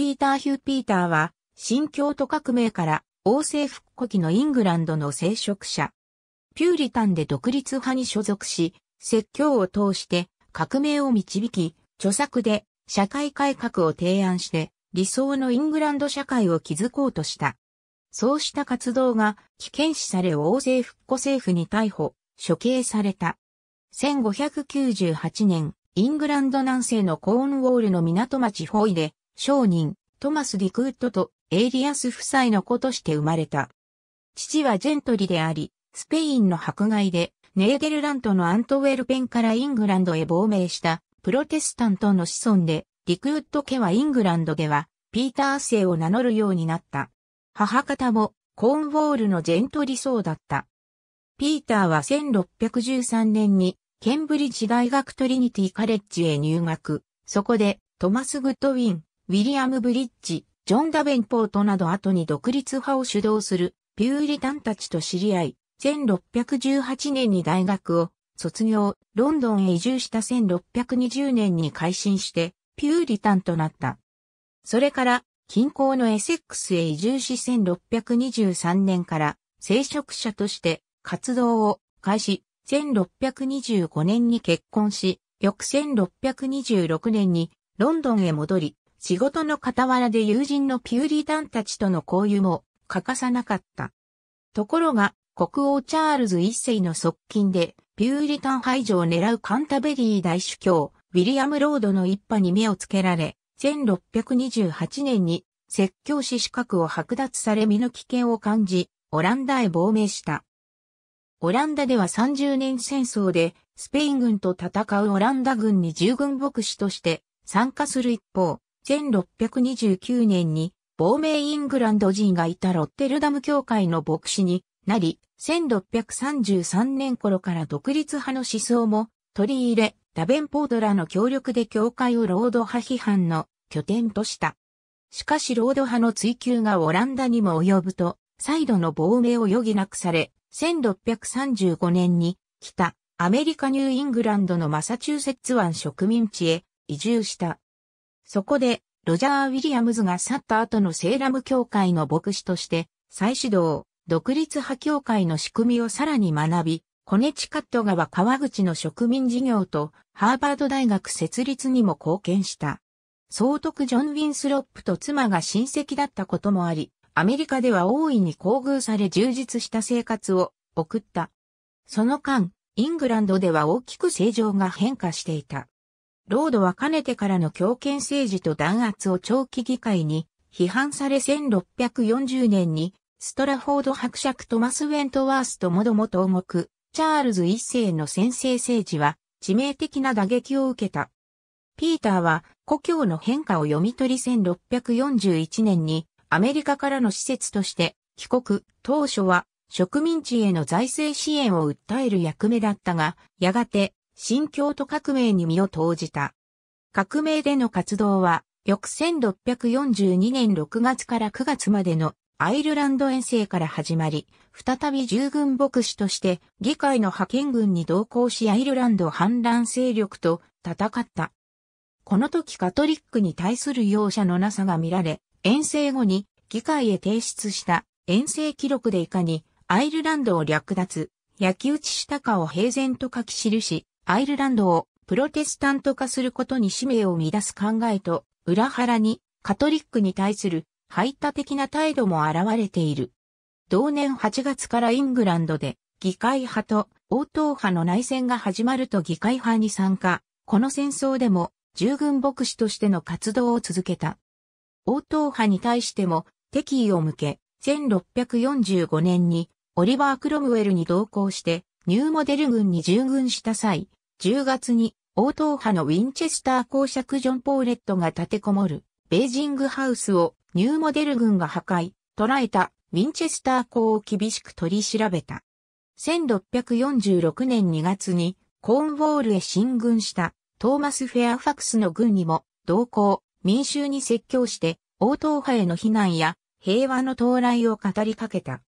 ピーター・ヒュー・ピーターは、新京都革命から王政復古期のイングランドの聖職者。ピューリタンで独立派に所属し、説教を通して革命を導き、著作で社会改革を提案して理想のイングランド社会を築こうとした。そうした活動が危険視され王政復古政府に逮捕、処刑された。1598年、イングランド南西のコーンウォールの港町ホイで商人、トマス・ディクウッドとエイリアス夫妻の子として生まれた。父はジェントリであり、スペインの迫害で、ネーデルラントのアントウェルペンからイングランドへ亡命したプロテスタントの子孫で、リクウッド家はイングランドでは、ピーター姓を名乗るようになった。母方も、コーンウォールのジェントリ層だった。ピーターは1613年に、ケンブリッジ大学トリニティカレッジへ入学。そこで、トマス・グッドウィン、ウィリアム・ブリッジ、ジョン・ダベンポートなど後に独立派を主導するピューリタンたちと知り合い、1618年に大学を卒業、ロンドンへ移住した1620年に改心して、ピューリタンとなった。それから、近郊のエセックスへ移住し1623年から、聖職者として活動を開始、1625年に結婚し、翌1626年にロンドンへ戻り、仕事の傍らで友人のピューリタンたちとの交友も欠かさなかった。ところが、国王チャールズ一世の側近で、ピューリタン排除を狙うカンタベリー大主教、ウィリアム・ロードの一派に目をつけられ、1628年に説教師資格を剥奪され身の危険を感じ、オランダへ亡命した。オランダでは30年戦争で、スペイン軍と戦うオランダ軍に従軍牧師として参加する一方、1629年に亡命イングランド人がいたロッテルダム教会の牧師になり、1633年頃から独立派の思想も取り入れ、ダベンポードらの協力で教会をロード派批判の拠点とした。しかしロード派の追求がオランダにも及ぶと、再度の亡命を余儀なくされ、1635年に北アメリカニューイングランドのマサチューセッツ湾植民地へ移住した。そこで、ロジャー・ウィリアムズが去った後のセーラム教会の牧師として、再始動、独立派教会の仕組みをさらに学び、コネチカット川川口の植民事業とハーバード大学設立にも貢献した。総督ジョン・ウィンスロップと妻が親戚だったこともあり、アメリカでは大いに厚遇され充実した生活を送った。その間、イングランドでは大きく政情が変化していた。ロードはかねてからの強権政治と弾圧を長期議会に批判され1640年にストラフォード伯爵トマス・ウェントワースともども投獄、チャールズ一世の先制政治は致命的な打撃を受けた。ピーターは故郷の変化を読み取り1641年にアメリカからの施設として帰国、当初は植民地への財政支援を訴える役目だったが、やがて新京都革命に身を投じた。革命での活動は、翌1642年6月から9月までのアイルランド遠征から始まり、再び従軍牧師として議会の派遣軍に同行しアイルランド反乱勢力と戦った。この時カトリックに対する容赦のなさが見られ、遠征後に議会へ提出した遠征記録でいかにアイルランドを略奪、焼き打ちしたかを平然と書き記し、アイルランドをプロテスタント化することに使命を乱す考えと、裏腹にカトリックに対する排他的な態度も現れている。同年8月からイングランドで議会派と王答派の内戦が始まると議会派に参加。この戦争でも従軍牧師としての活動を続けた。王答派に対しても敵意を向け、1645年にオリバー・クロムウェルに同行してニューモデル軍に従軍した際、10月に応答派のウィンチェスター公爵ジョン・ポーレットが立てこもるベージングハウスをニューモデル軍が破壊、捕らえたウィンチェスター公を厳しく取り調べた。1646年2月にコーンウォールへ進軍したトーマス・フェアファクスの軍にも同行、民衆に説教して応答派への避難や平和の到来を語りかけた。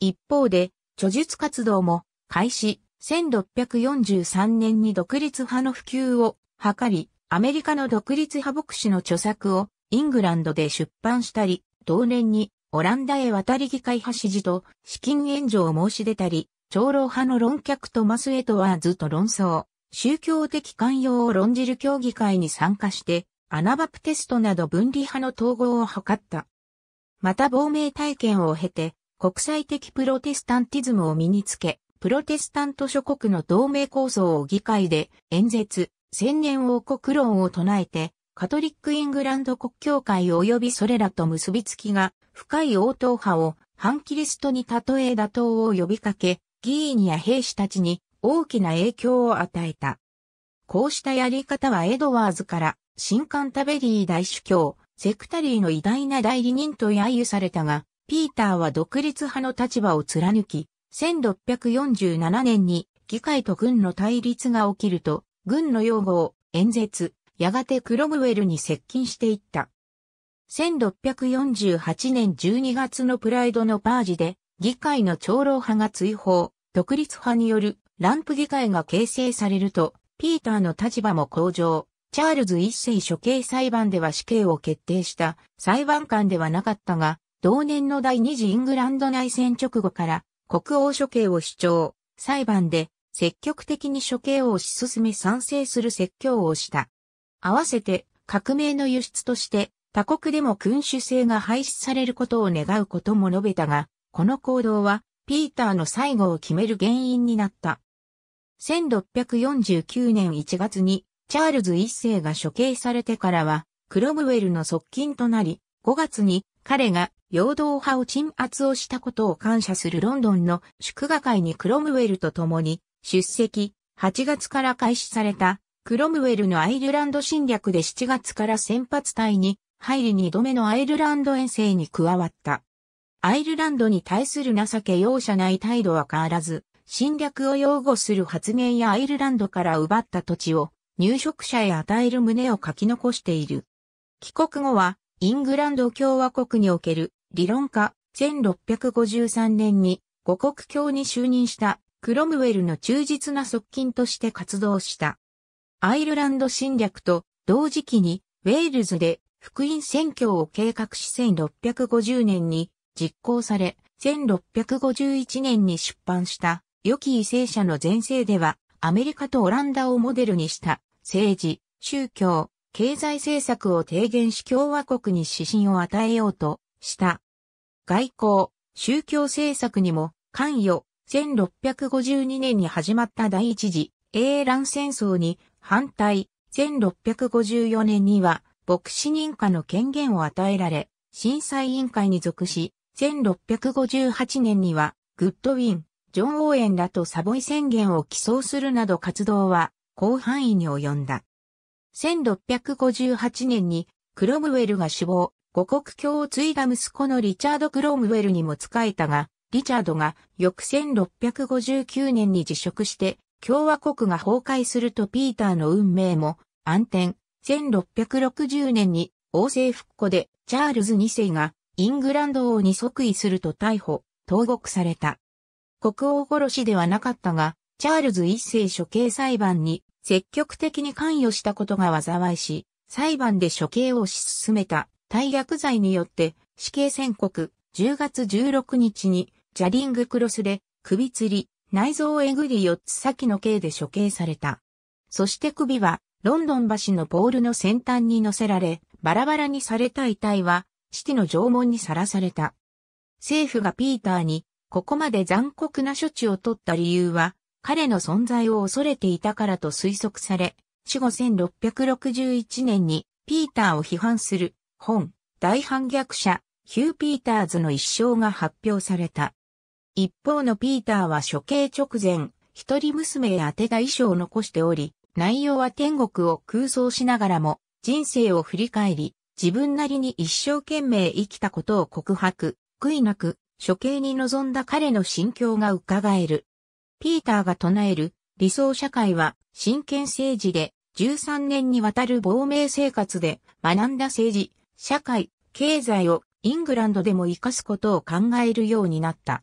一方で、著述活動も開始、1643年に独立派の普及を図り、アメリカの独立派牧師の著作をイングランドで出版したり、同年にオランダへ渡り議会派支持と資金援助を申し出たり、長老派の論客とマス・エトワーズと論争、宗教的寛容を論じる協議会に参加して、アナバプテストなど分離派の統合を図った。また亡命体験を経て、国際的プロテスタンティズムを身につけ、プロテスタント諸国の同盟構想を議会で演説、千年王国論を唱えて、カトリックイングランド国教会及びそれらと結びつきが深い応答派を反キリストに例え打倒を呼びかけ、議員や兵士たちに大きな影響を与えた。こうしたやり方はエドワーズから新刊タベリー大主教、セクタリーの偉大な代理人と揶揄されたが、ピーターは独立派の立場を貫き、1647年に議会と軍の対立が起きると、軍の擁護を演説、やがてクロムウェルに接近していった。1648年12月のプライドのパージで、議会の長老派が追放、独立派によるランプ議会が形成されると、ピーターの立場も向上、チャールズ一世処刑裁判では死刑を決定した裁判官ではなかったが、同年の第二次イングランド内戦直後から国王処刑を主張、裁判で積極的に処刑を推し進め賛成する説教をした。合わせて革命の輸出として他国でも君主制が廃止されることを願うことも述べたが、この行動はピーターの最後を決める原因になった。1649年1月にチャールズ一世が処刑されてからは、クロムウェルの側近となり、5月に彼が陽動派を鎮圧をしたことを感謝するロンドンの祝賀会にクロムウェルと共に出席、8月から開始されたクロムウェルのアイルランド侵略で7月から先発隊に入り2度目のアイルランド遠征に加わった。アイルランドに対する情け容赦ない態度は変わらず、侵略を擁護する発言やアイルランドから奪った土地を入植者へ与える旨を書き残している。帰国後はイングランド共和国における理論家、1653年に五国教に就任したクロムウェルの忠実な側近として活動した。アイルランド侵略と同時期にウェールズで福音選挙を計画し1650年に実行され、1651年に出版した良き異性者の前世ではアメリカとオランダをモデルにした政治、宗教、経済政策を提言し共和国に指針を与えようとした。外交、宗教政策にも関与、1652年に始まった第一次英蘭戦争に反対、1654年には牧師認可の権限を与えられ、審査委員会に属し、1658年にはグッドウィン、ジョン・オーエンらとサボイ宣言を起草するなど活動は広範囲に及んだ。1658年にクロムウェルが死亡、五国教を継いだ息子のリチャード・クロームウェルにも仕えたが、リチャードが翌1659年に辞職して共和国が崩壊するとピーターの運命も暗転。1660年に王政復古でチャールズ2世がイングランド王に即位すると逮捕、投獄された。国王殺しではなかったが、チャールズ1世処刑裁判に積極的に関与したことが災いし、裁判で処刑を推し進めた大薬罪によって死刑宣告10月16日にジャリングクロスで首吊り内臓をえぐり4つ先の刑で処刑された。そして首はロンドン橋のポールの先端に乗せられバラバラにされた遺体は死地の縄文にさらされた。政府がピーターにここまで残酷な処置を取った理由は彼の存在を恐れていたからと推測され、死後1661年にピーターを批判する本、大反逆者、ヒュー・ピーターズの一生が発表された。一方のピーターは処刑直前、一人娘へ宛てた遺書を残しており、内容は天国を空想しながらも、人生を振り返り、自分なりに一生懸命生きたことを告白、悔いなく、処刑に臨んだ彼の心境が伺える。ピーターが唱える理想社会は真剣政治で13年にわたる亡命生活で学んだ政治、社会、経済をイングランドでも活かすことを考えるようになった。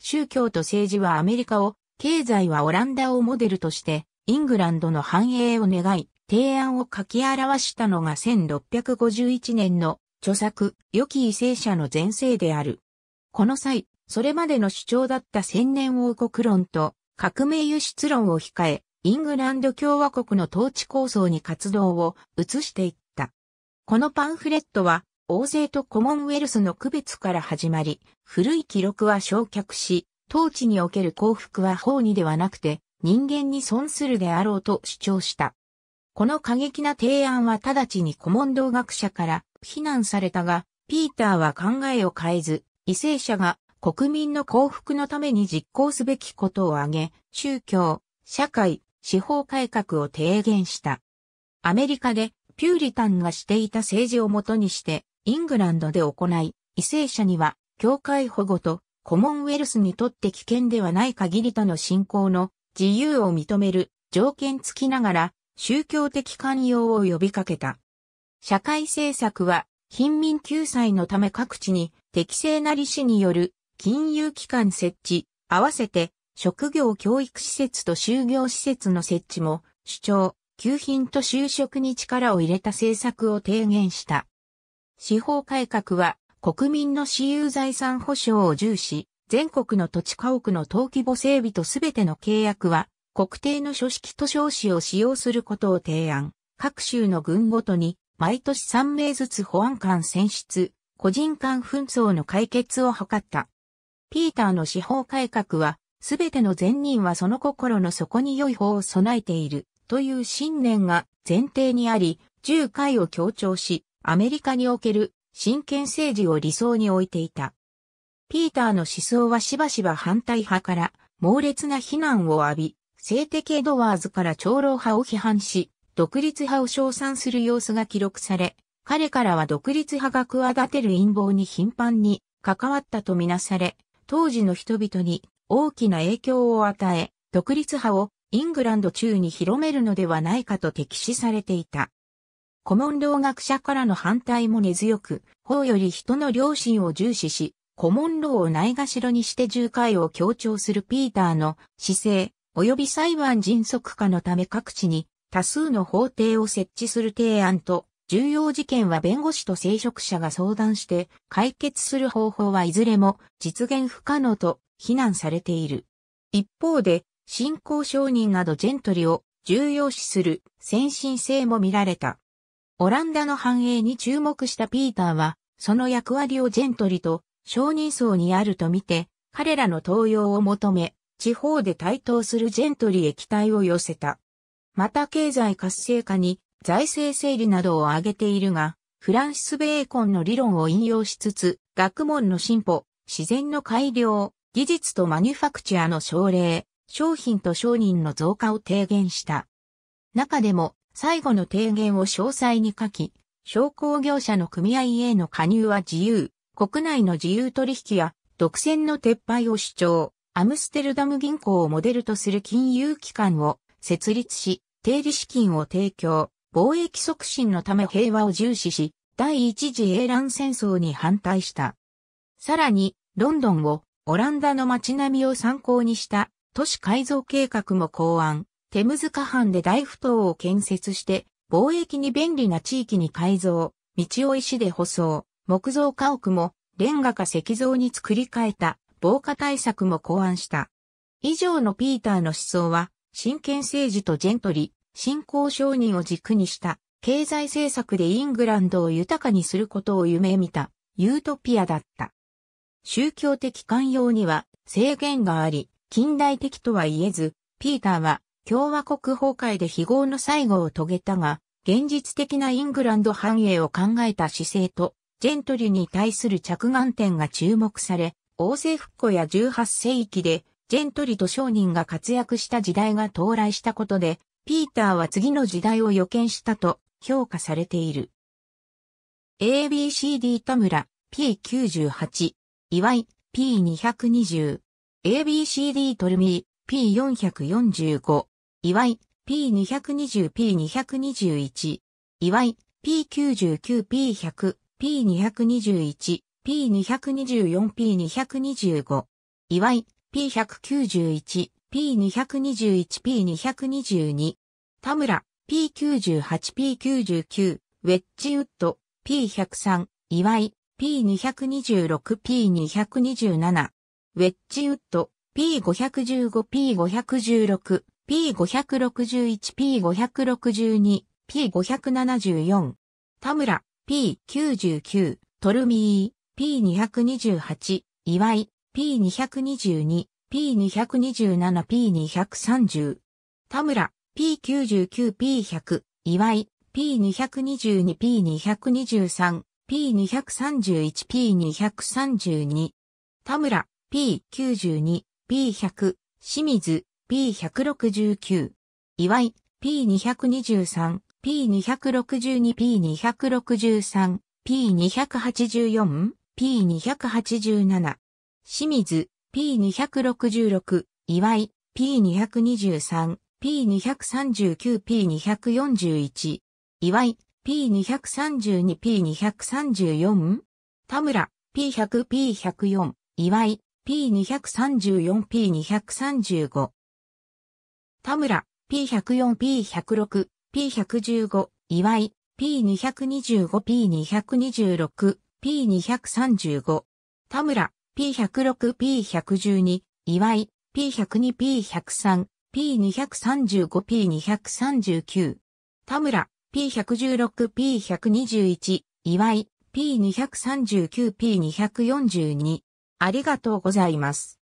宗教と政治はアメリカを、経済はオランダをモデルとして、イングランドの繁栄を願い、提案を書き表したのが1651年の著作、良き異性者の前世である。この際、それまでの主張だった千年王国論と革命輸出論を控え、イングランド共和国の統治構想に活動を移していった。このパンフレットは、大勢とコモンウェルスの区別から始まり、古い記録は焼却し、当地における幸福は法にではなくて、人間に損するであろうと主張した。この過激な提案は直ちにモン。同学者から非難されたが、ピーターは考えを変えず、為政者が国民の幸福のために実行すべきことを挙げ、宗教、社会、司法改革を提言した。アメリカでピューリタンがしていた政治をもとにして、イングランドで行い、為政者には、教会保護と、コモンウェルスにとって危険ではない限りとの信仰の自由を認める条件付きながら、宗教的寛容を呼びかけた。社会政策は、貧民救済のため各地に適正な利子による金融機関設置、合わせて職業教育施設と就業施設の設置も主張、旧品と就職に力を入れた政策を提言した。司法改革は国民の私有財産保障を重視、全国の土地家屋の登記簿整備とすべての契約は国定の書式と証子を使用することを提案。各州の軍ごとに毎年3名ずつ保安官選出、個人間紛争の解決を図った。ピーターの司法改革は、すべての善人はその心の底に良い法を備えている。という信念が前提にあり、10回を強調し、アメリカにおける真剣政治を理想に置いていた。ピーターの思想はしばしば反対派から猛烈な非難を浴び、性的エドワーズから長老派を批判し、独立派を称賛する様子が記録され、彼からは独立派が企てる陰謀に頻繁に関わったとみなされ、当時の人々に大きな影響を与え、独立派をイングランド中に広めるのではないかと敵視されていた。コモンロー学者からの反対も根強く、法より人の良心を重視し、コモンローをないがしろにして重解を強調するピーターの姿勢、及び裁判迅速化のため各地に多数の法廷を設置する提案と、重要事件は弁護士と聖職者が相談して解決する方法はいずれも実現不可能と非難されている。一方で、信仰商人などジェントリを重要視する先進性も見られた。オランダの繁栄に注目したピーターは、その役割をジェントリと商人層にあるとみて、彼らの登用を求め、地方で台頭するジェントリへ期待を寄せた。また経済活性化に財政整理などを挙げているが、フランシス・ベーコンの理論を引用しつつ、学問の進歩、自然の改良、技術とマニュファクチャーの奨励、商品と商人の増加を提言した。中でも、最後の提言を詳細に書き、商工業者の組合への加入は自由、国内の自由取引や独占の撤廃を主張、アムステルダム銀行をモデルとする金融機関を設立し、定理資金を提供、貿易促進のため平和を重視し、第一次英乱戦争に反対した。さらに、ロンドンをオランダの街並みを参考にした都市改造計画も考案、テムズ河畔で大埠頭を建設して、貿易に便利な地域に改造、道を石で舗装、木造家屋も、レンガか石像に作り変えた、防火対策も考案した。以上のピーターの思想は、真剣政治とジェントリ、新興商人を軸にした、経済政策でイングランドを豊かにすることを夢見た、ユートピアだった。宗教的寛容には制限があり、近代的とは言えず、ピーターは共和国崩壊で非合の最後を遂げたが、現実的なイングランド繁栄を考えた姿勢と、ジェントリーに対する着眼点が注目され、王政復古や18世紀で、ジェントリーと商人が活躍した時代が到来したことで、ピーターは次の時代を予見したと評価されている。ABCD 田村 P98 岩井 P220 ABCD トルミー P445、岩井 P220、P221、岩井 P99、P100、P221、P224、P225、岩井 P191、P221、P222、田村 P98、P99、ウェッジウッド P103、岩井 P226、P227、ウェッジウッド、P515、P516、P561、P562、P574。田村、P99、トルミー、P228、岩井、P222、P227、P230。田村、P99、P100、岩井、P222、P223、P231、P232。田村、P92、P100、清水、P169、岩井、P223、P262、P263、P284、P287、清水、P266、岩井、P223、P239、P241、岩井、P232、P234、田村、P100、P104、岩井、P234、P235。田村、P104、P106、P115、岩井、P225、P226、P235。田村、P106、P112、岩井、P102、P103、P235、P239。田村、P116、P121、岩井、P239、P242。ありがとうございます。